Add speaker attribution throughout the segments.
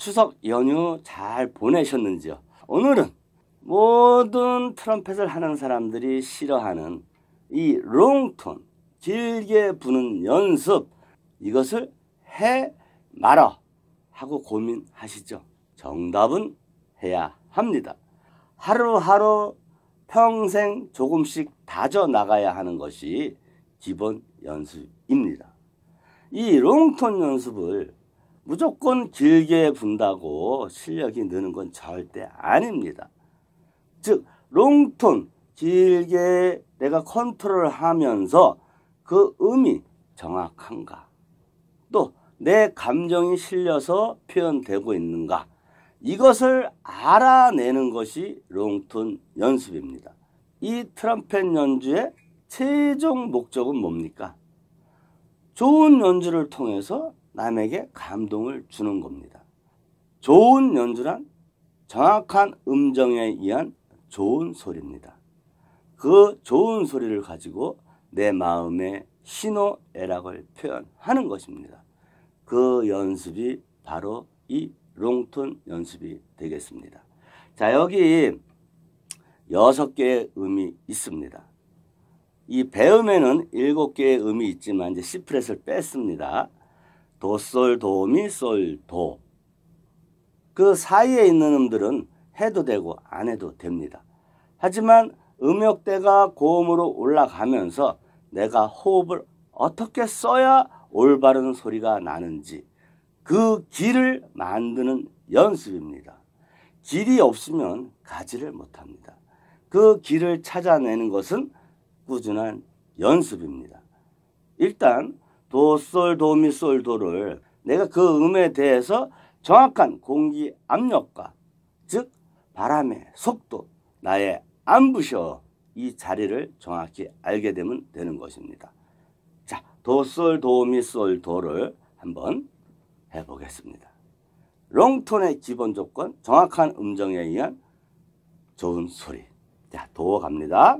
Speaker 1: 추석 연휴 잘 보내셨는지요? 오늘은 모든 트럼펫을 하는 사람들이 싫어하는 이 롱톤, 길게 부는 연습, 이것을 해 말아 하고 고민하시죠. 정답은 해야 합니다. 하루하루 평생 조금씩 다져 나가야 하는 것이 기본 연습입니다. 이 롱톤 연습을 무조건 길게 분다고 실력이 느는 건 절대 아닙니다. 즉, 롱톤, 길게 내가 컨트롤 하면서 그 음이 정확한가? 또, 내 감정이 실려서 표현되고 있는가? 이것을 알아내는 것이 롱톤 연습입니다. 이 트럼펫 연주의 최종 목적은 뭡니까? 좋은 연주를 통해서 남에게 감동을 주는 겁니다. 좋은 연주란 정확한 음정에 의한 좋은 소리입니다. 그 좋은 소리를 가지고 내 마음의 신호애락을 표현하는 것입니다. 그 연습이 바로 이 롱톤 연습이 되겠습니다. 자, 여기 여섯 개의 음이 있습니다. 이 배음에는 일곱 개의 음이 있지만 이제 C프렛을 뺐습니다. 도솔 도미 솔 도. 그 사이에 있는 음들은 해도 되고 안 해도 됩니다. 하지만 음역대가 고음으로 올라가면서 내가 호흡을 어떻게 써야 올바른 소리가 나는지 그 길을 만드는 연습입니다. 길이 없으면 가지를 못합니다. 그 길을 찾아내는 것은 꾸준한 연습입니다. 일단 도솔 도미솔 도를 내가 그 음에 대해서 정확한 공기 압력과 즉 바람의 속도 나의 안부셔 이 자리를 정확히 알게 되면 되는 것입니다. 자 도솔 도미솔 도를 한번 해보겠습니다. 롱톤의 기본 조건 정확한 음정에 의한 좋은 소리 자 도어 갑니다.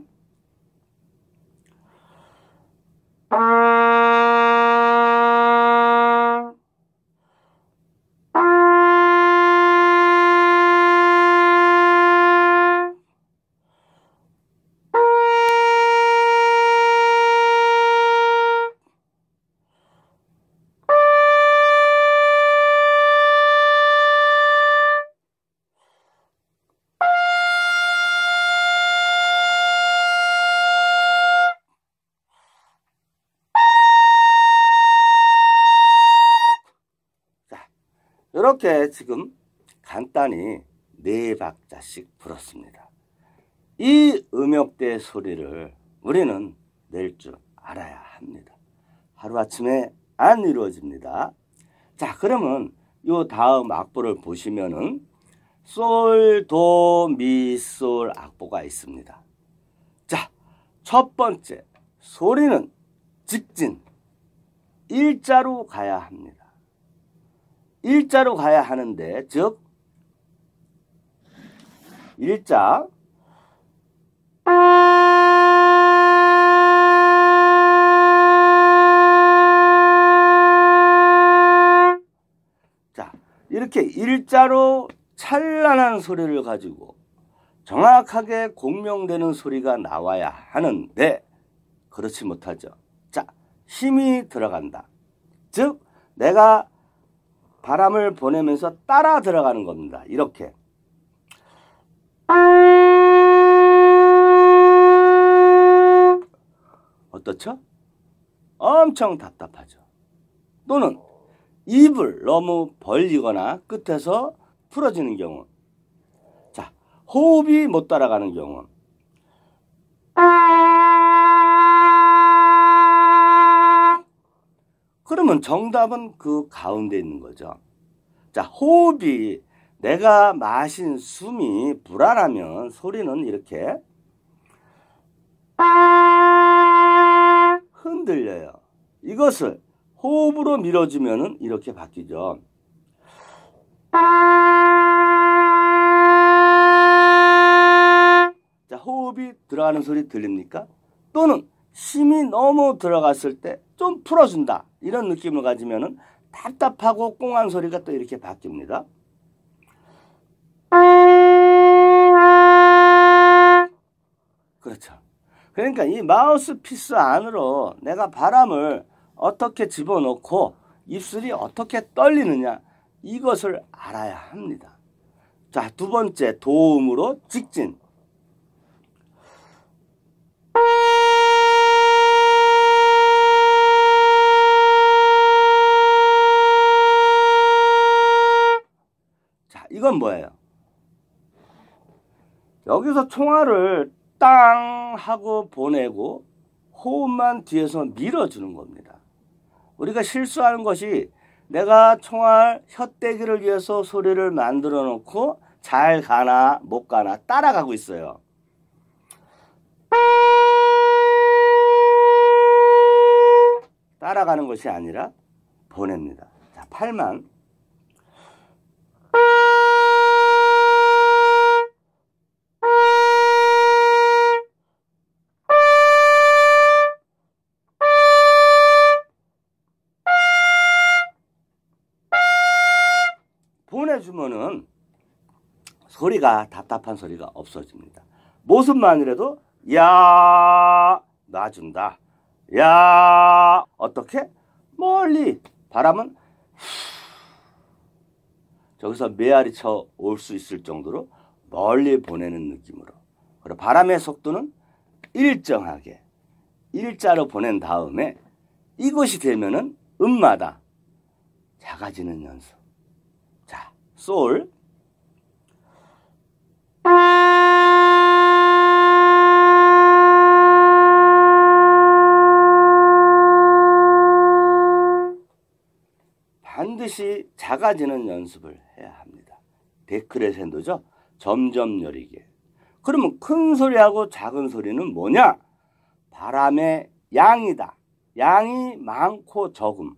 Speaker 1: 이렇게 지금 간단히 네 박자씩 불었습니다. 이 음역대 소리를 우리는 낼 줄 알아야 합니다. 하루아침에 안 이루어집니다. 자, 그러면 요 다음 악보를 보시면은 솔, 도, 미, 솔 악보가 있습니다. 자, 첫 번째 소리는 직진 일자로 가야 합니다. 일자로 가야 하는데 즉 일자 자 이렇게 일자로 찬란한 소리를 가지고 정확하게 공명되는 소리가 나와야 하는데 그렇지 못하죠. 자 힘이 들어간다. 즉 내가 바람을 보내면서 따라 들어가는 겁니다. 이렇게. 어떻죠? 엄청 답답하죠. 또는 입을 너무 벌리거나 끝에서 풀어지는 경우. 자, 호흡이 못 따라가는 경우. 그러면 정답은 그 가운데 있는 거죠. 자, 호흡이 내가 마신 숨이 불안하면 소리는 이렇게 흔들려요. 이것을 호흡으로 밀어주면 이렇게 바뀌죠. 자, 호흡이 들어가는 소리 들립니까? 또는 힘이 너무 들어갔을 때 좀 풀어준다 이런 느낌을 가지면은 답답하고 꽁한 소리가 또 이렇게 바뀝니다. 그렇죠. 그러니까 이 마우스피스 안으로 내가 바람을 어떻게 집어넣고 입술이 어떻게 떨리느냐 이것을 알아야 합니다. 자, 두 번째 도움으로 직진. 이건 뭐예요? 여기서 총알을 땅 하고 보내고 호흡만 뒤에서 밀어주는 겁니다. 우리가 실수하는 것이 내가 총알 혓대기를 위해서 소리를 만들어 놓고 잘 가나 못 가나 따라가고 있어요. 따라가는 것이 아니라 보냅니다. 자, 8만 소리가 답답한 소리가 없어집니다. 모습만이라도 야 놔준다. 야 어떻게 멀리 바람은 저기서 메아리 쳐올 수 있을 정도로 멀리 보내는 느낌으로 그리고 바람의 속도는 일정하게 일자로 보낸 다음에 이것이 되면은 음마다 작아지는 연습. 자, 솔 반드시 작아지는 연습을 해야 합니다. 데크레센도죠. 점점 여리게. 그러면 큰 소리하고 작은 소리는 뭐냐? 바람의 양이다. 양이 많고 적음.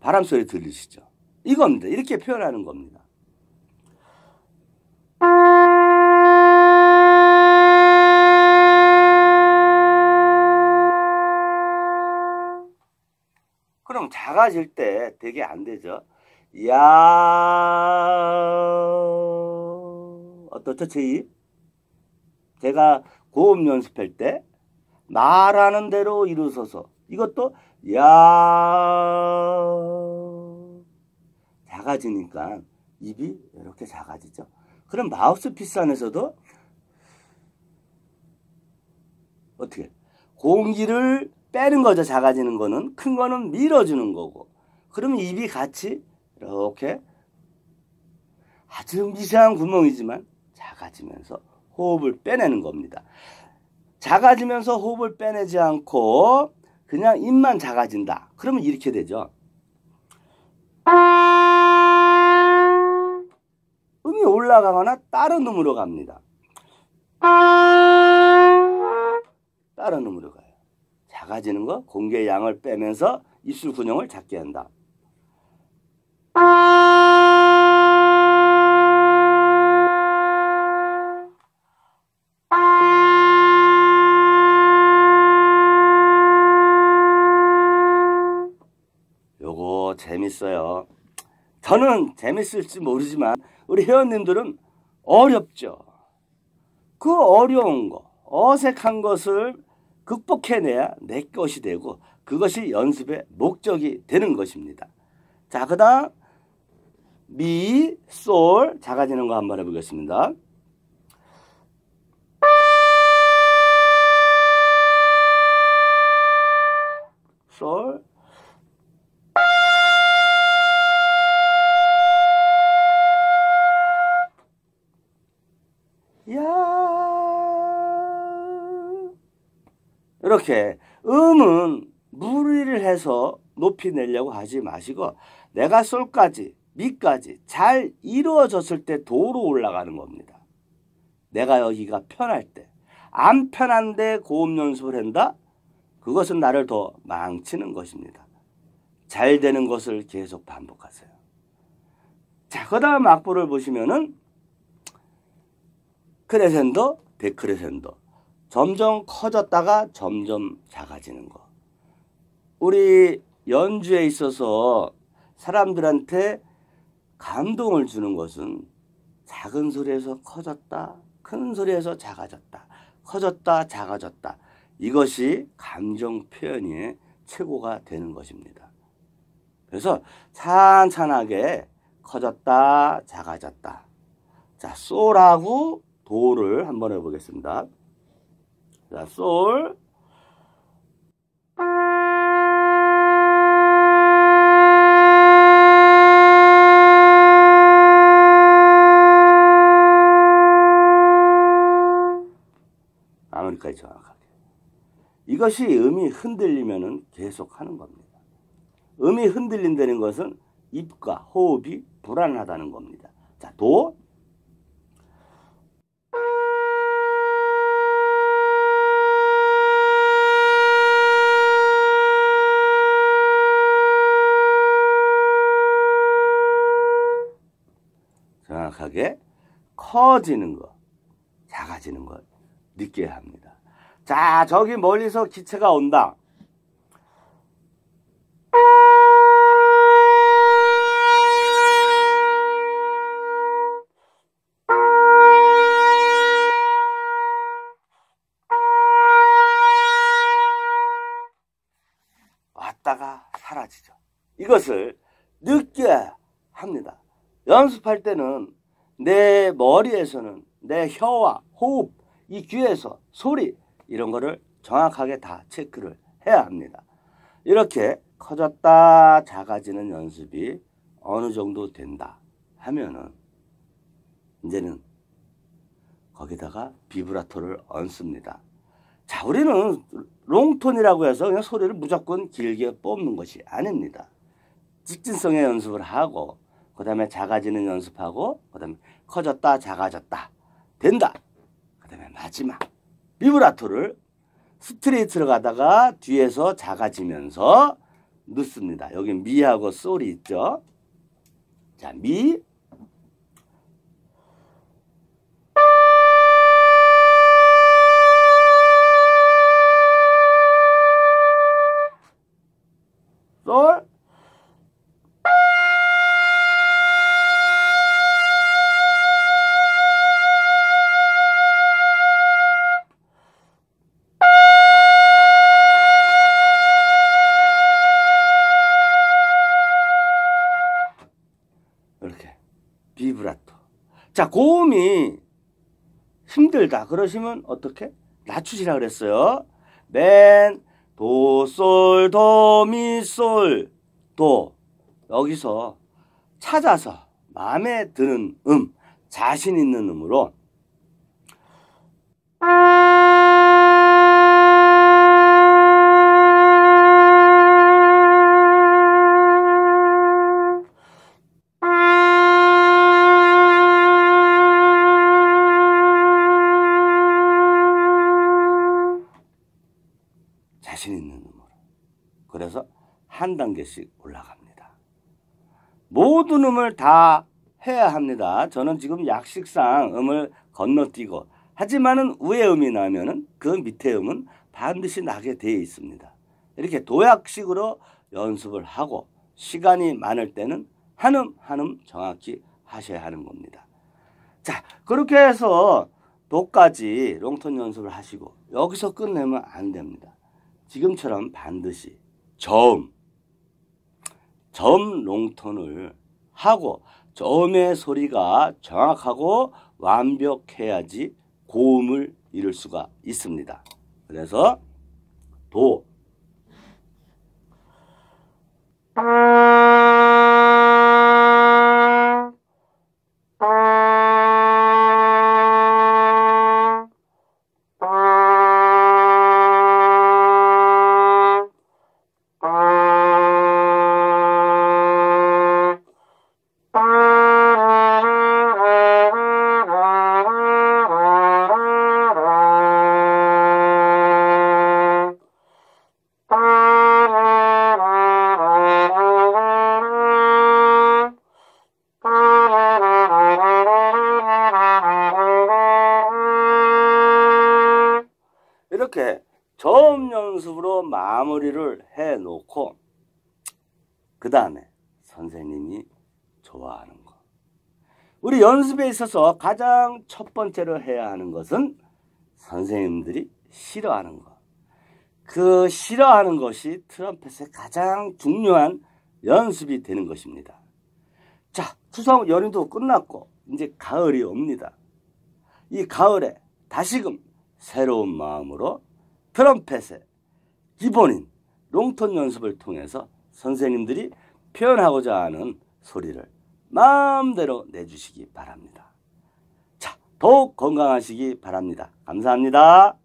Speaker 1: 바람 소리 들리시죠? 이겁니다. 이렇게 표현하는 겁니다. 작아질 때 되게 안 되죠. 야 어떻죠 제이? 제가 고음 연습할 때 말하는 대로 일어서서 이것도 야 작아지니까 입이 이렇게 작아지죠. 그럼 마우스피스 안에서도 어떻게 공기를 빼는 거죠. 작아지는 거는. 큰 거는 밀어주는 거고. 그러면 입이 같이 이렇게 아주 미세한 구멍이지만 작아지면서 호흡을 빼내는 겁니다. 작아지면서 호흡을 빼내지 않고 그냥 입만 작아진다. 그러면 이렇게 되죠. 음이 올라가거나 다른 음으로 갑니다. 다른 음으로 가요. 작아지는 거 공기의 양을 빼면서 입술 근형을 작게 한다. 요거 재밌어요. 저는 재밌을지 모르지만 우리 회원님들은 어렵죠. 그 어려운 거, 어색한 것을 극복해내야 내 것이 되고 그것이 연습의 목적이 되는 것입니다. 자, 그 다음 미, 솔 작아지는 거 한번 해보겠습니다. 그렇게 음은 무리를 해서 높이 내려고 하지 마시고 내가 솔까지 밑까지 잘 이루어졌을 때 도로 올라가는 겁니다. 내가 여기가 편할 때. 안 편한데 고음 연습을 한다? 그것은 나를 더 망치는 것입니다. 잘 되는 것을 계속 반복하세요. 자, 그 다음 악보를 보시면은 크레센도데크레센도 점점 커졌다가 점점 작아지는 거. 우리 연주에 있어서 사람들한테 감동을 주는 것은 작은 소리에서 커졌다, 큰 소리에서 작아졌다, 커졌다, 작아졌다. 이것이 감정 표현의 최고가 되는 것입니다. 그래서 찬찬하게 커졌다, 작아졌다. 자, 솔하고 도를 한번 해보겠습니다. 자, 솔. 하늘까지 정확하게. 이것이 음이 흔들리면 계속 하는 겁니다. 음이 흔들린다는 것은 입과 호흡이 불안하다는 겁니다. 자, 도. 커지는 것, 작아지는 것 느껴야 합니다. 자, 저기 멀리서 기체가 온다. 왔다가 사라지죠. 이것을 느껴야 합니다. 연습할 때는 내 머리에서는 내 혀와 호흡, 이 귀에서 소리 이런 거를 정확하게 다 체크를 해야 합니다. 이렇게 커졌다 작아지는 연습이 어느 정도 된다 하면은 이제는 거기다가 비브라토를 얹습니다. 자, 우리는 롱톤이라고 해서 그냥 소리를 무조건 길게 뽑는 것이 아닙니다. 직진성의 연습을 하고, 그 다음에 작아지는 연습하고, 그 다음에 커졌다 작아졌다 된다. 그 다음에 마지막 비브라토를 스트레이트로 가다가 뒤에서 작아지면서 넣습니다. 여기 미하고 솔이 있죠. 자, 미. 솔. 자, 고음이 힘들다. 그러시면 어떻게? 낮추시라 그랬어요. 맨, 도, 솔, 도, 미, 솔, 도. 여기서 찾아서 마음에 드는 음, 자신 있는 음으로 한 단계씩 올라갑니다. 모든 음을 다 해야 합니다. 저는 지금 약식상 음을 건너뛰고 하지만은 위에 음이 나면은 그 밑에 음은 반드시 나게 되어 있습니다. 이렇게 도약식으로 연습을 하고 시간이 많을 때는 한음 한음 정확히 하셔야 하는 겁니다. 자 그렇게 해서 도까지 롱톤 연습을 하시고 여기서 끝내면 안 됩니다. 지금처럼 반드시 저음 점농턴을 하고 점의 소리가 정확하고 완벽해야지 고음을 이룰 수가 있습니다. 그래서 도, 마무리를 해 놓고 그 다음에 선생님이 좋아하는 것. 우리 연습에 있어서 가장 첫 번째로 해야 하는 것은 선생님들이 싫어하는 것. 그 싫어하는 것이 트럼펫의 가장 중요한 연습이 되는 것입니다. 자, 추석 연휴도 끝났고 이제 가을이 옵니다. 이 가을에 다시금 새로운 마음으로 트럼펫의 기본인 롱톤 연습을 통해서 선생님들이 표현하고자 하는 소리를 마음대로 내주시기 바랍니다. 자, 더욱 건강하시기 바랍니다. 감사합니다.